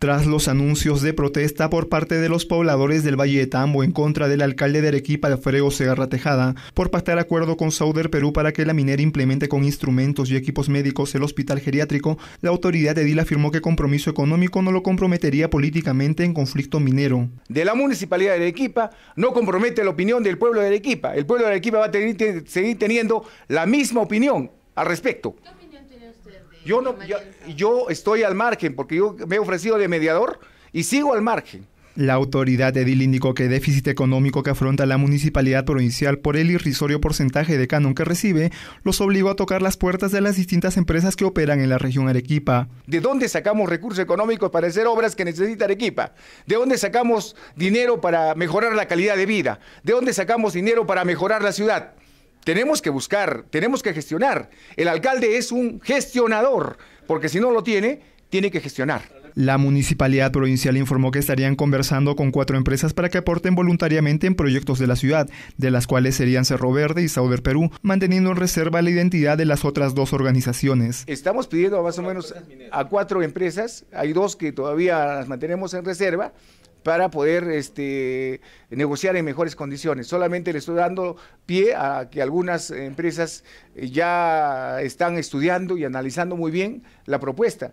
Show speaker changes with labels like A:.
A: Tras los anuncios de protesta por parte de los pobladores del Valle de Tambo en contra del alcalde de Arequipa, Alfredo Segarra Tejada, por pactar acuerdo con Sauder Perú para que la minera implemente con instrumentos y equipos médicos el hospital geriátrico, la autoridad de edil afirmó que compromiso económico no lo comprometería políticamente en conflicto
B: minero. De la municipalidad de Arequipa no compromete la opinión del pueblo de Arequipa. El pueblo de Arequipa va a seguir teniendo la misma opinión al respecto. Yo, no, yo, estoy al margen porque yo me he ofrecido de mediador y sigo al margen.
A: La autoridad edil indicó que déficit económico que afronta la municipalidad provincial por el irrisorio porcentaje de canon que recibe los obligó a tocar las puertas de las distintas empresas que operan en la región Arequipa.
B: ¿De dónde sacamos recursos económicos para hacer obras que necesita Arequipa? ¿De dónde sacamos dinero para mejorar la calidad de vida? ¿De dónde sacamos dinero para mejorar la ciudad? tenemos que buscar, tenemos que gestionar. El alcalde es un gestionador, porque si no lo tiene, tiene que gestionar.
A: La municipalidad provincial informó que estarían conversando con cuatro empresas para que aporten voluntariamente en proyectos de la ciudad, de las cuales serían Cerro Verde y Sauder Perú, manteniendo en reserva la identidad de las otras dos organizaciones.
B: Estamos pidiendo más o menos a cuatro empresas, hay dos que todavía las mantenemos en reserva, para poder este, negociar en mejores condiciones. Solamente le estoy dando pie a que algunas empresas eh, ya están estudiando y analizando muy bien la propuesta.